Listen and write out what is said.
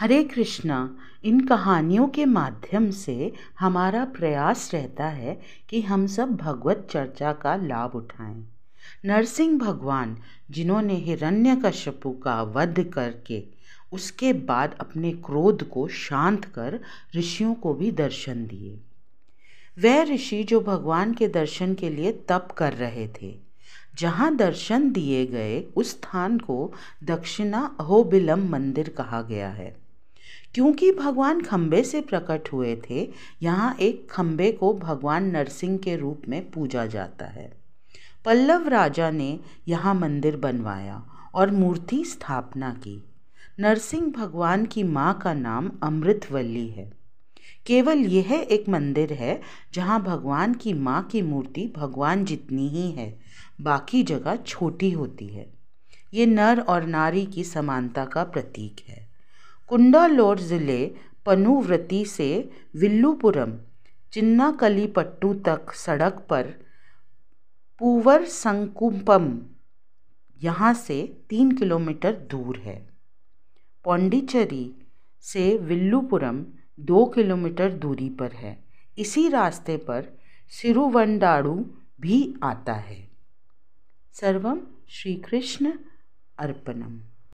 हरे कृष्णा इन कहानियों के माध्यम से हमारा प्रयास रहता है कि हम सब भगवत चर्चा का लाभ उठाएं नरसिंह भगवान जिन्होंने हिरण्य कश्यपु का वध करके उसके बाद अपने क्रोध को शांत कर ऋषियों को भी दर्शन दिए वह ऋषि जो भगवान के दर्शन के लिए तप कर रहे थे जहाँ दर्शन दिए गए उस स्थान को दक्षिणा अहोबिलम मंदिर कहा गया है क्योंकि भगवान खम्बे से प्रकट हुए थे यहाँ एक खम्भे को भगवान नरसिंह के रूप में पूजा जाता है पल्लव राजा ने यहाँ मंदिर बनवाया और मूर्ति स्थापना की नरसिंह भगवान की माँ का नाम अमृतवल्ली है केवल यह एक मंदिर है जहाँ भगवान की माँ की मूर्ति भगवान जितनी ही है बाकी जगह छोटी होती है ये नर और नारी की समानता का प्रतीक है कुंडालोर ज़िले पनुव्रति से विल्लुपुरम चिन्नाकलीपट्टू तक सड़क पर पूवर संकुपम यहाँ से तीन किलोमीटर दूर है पौंडीचेरी से विल्लुपुरम दो किलोमीटर दूरी पर है इसी रास्ते पर सिरुवंडाड़ु भी आता है सर्वम श्री कृष्ण अर्पणम